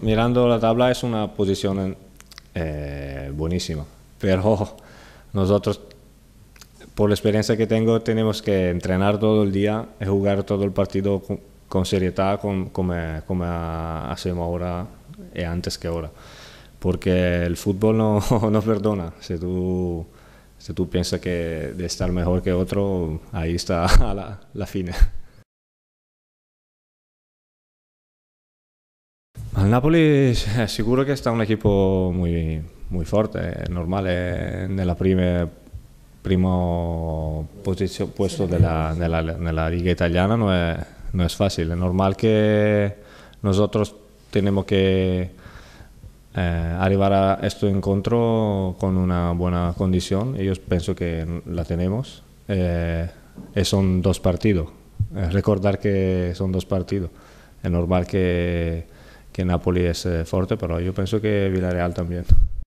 mirando la tabla es una posición eh, buenísima, pero nosotros, por la experiencia que tengo, tenemos que entrenar todo el día y jugar todo el partido con, seriedad, como, hacemos ahora y antes que ahora. Porque el fútbol no, no perdona. Si tú, si tú piensas que de estar mejor que otro, ahí está la, la El Napoli seguro que está un equipo muy fuerte, normal eh, normal, la primer primo posición, puesto de la, de, la, de la, liga italiana no es, no es fácil. Es normal que nosotros tenemos que llegar eh, a este encuentro con una buena condición. Ellos pienso que la tenemos. Eh, son dos partidos. Eh, recordar que son dos partidos. Es normal que que Napoli es eh, fuerte, pero yo pienso que Villarreal también.